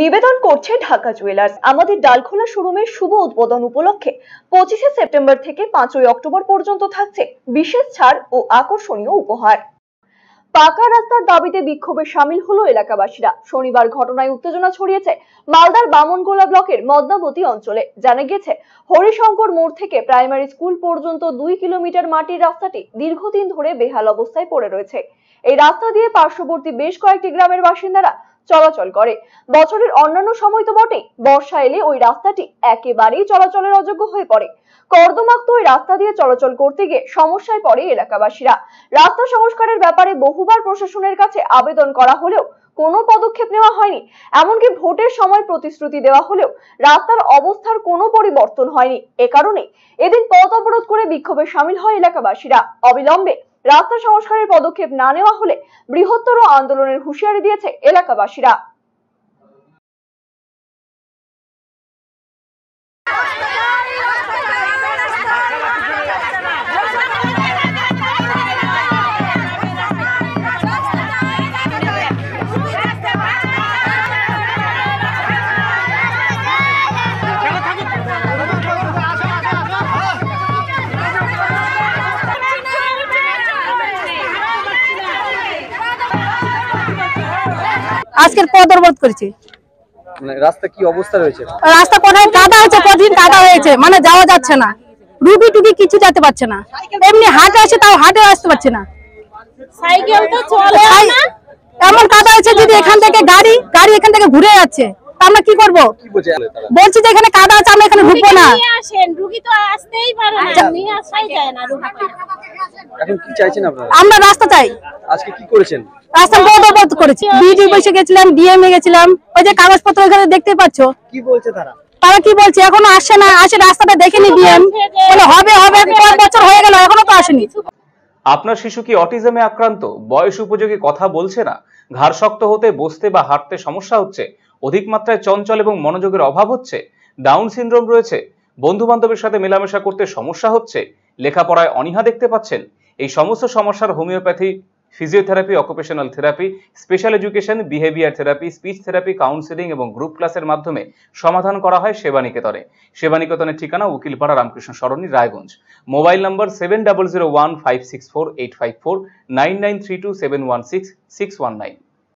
নিবেদন করছে ঢাকা জুয়েলার্স আমাদের ডালখোলা শোরুমের শুভ উদ্বোধন উপলক্ষে পঁচিশে সেপ্টেম্বর থেকে পাঁচই অক্টোবর পর্যন্ত থাকছে বিশেষ ছাড় ও আকর্ষণীয় উপহার পাকা রাস্তার দাবিতে বিক্ষোভে সামিল হলো এলাকাবাসীরা শনিবার ঘটনায় উত্তেজনা ছড়িয়েছে মালদার বামনগোলা ব্লকের মদনাবতী অঞ্চলে জানা গেছে হরিশঙ্কর মোড় থেকে প্রাইমারি স্কুল পর্যন্ত দুই কিলোমিটার মাটির রাস্তাটি দীর্ঘদিন ধরে বেহাল অবস্থায় পড়ে রয়েছে এই রাস্তা দিয়ে পার্শ্ববর্তী বেশ কয়েকটি গ্রামের বাসিন্দারা চলাচল করে বছরের অন্যান্য সময় তো বটে বর্ষা এলে ওই রাস্তাটি একেবারেই চলাচলের অযোগ্য হয়ে পড়ে কর্দমাক্ত ওই রাস্তা দিয়ে চলাচল করতে গিয়ে সমস্যায় পড়ে এলাকাবাসীরা রাস্তা সংস্কারের ব্যাপারে বহুবার প্রশাসনের কাছে আবেদন করা হলেও কোনো পদক্ষেপ নেওয়া হয়নি এমনকি ভোটের সময় প্রতিশ্রুতি দেওয়া হলেও রাস্তার অবস্থার কোনো পরিবর্তন হয়নি এ কারণে এদিন পথ অবরোধ করে বিক্ষোভে সামিল হয় এলাকাবাসীরা অবিলম্বে রাস্তা সংস্কারের পদক্ষেপ না নেওয়া হলে বৃহত্তর আন্দোলনের হুঁশিয়ারি দিয়েছে এলাকাবাসীরা আজকের পদরবত করেছি মানে রাস্তা কি অবস্থা রয়েছে রাস্তা কোথায় কাদা হয়েছে কদিন কাদা হয়েছে মানে যাওয়া যাচ্ছে না রুগী টুগি কিছু যেতে পারছে না এমনি হাটে আসে তাও হাটে আসতে পারছে না সাইকেল তো চলে না এমন কাদা হয়েছে যদি এখান থেকে গাড়ি গাড়ি এখান থেকে ঘুরে যাচ্ছে আমরা কি করব বলছি যে এখানে কাদা আছে আমরা এখানে ঢুকবো না আচ্ছা। আমরা রাস্তা চাই আজকে কি করেছেন রাস্তা বন্ধ করেছে বিডি বসে গেছিলাম ডিএমএ গেছিলাম ওই যে কাগজপত্র এখানে দেখতে পাচ্ছ কি বলছে তারা তারা কি বলছে এখনো না আসে রাস্তাটা দেখেনি ডিএম বলে হবে হবে কয়েক বছর হয়ে গেল এখনো তো আসেনি আপনার শিশু কি অটিজমে আক্রান্ত বয়স উপযোগী কথা বলছে না ঘাড় শক্ত হতে বসতে বা হাঁটতে সমস্যা হচ্ছে অধিক মাত্রায় চঞ্চল এবং মনোযোগের অভাব হচ্ছে ডাউন সিনড্রোম রয়েছে বন্ধু বান্ধবের সাথে মেলামেশা করতে সমস্যা হচ্ছে লেখাপড়ায় অনীহা দেখতে পাচ্ছেন এই সমস্ত সমস্যার homeopathy physiotherapy occupational therapy special education behaviour therapy speech therapy counselling এবং গ্রুপ ক্লাসের মাধ্যমে সমাধান করা হয় সেবানিকেতনে সেবানিকেতনের ঠিকানা Ukilpara Ramakrishna Sarani Raiganj mobile number seven double zero one five six four eight five four nine nine three two seven one six six one nine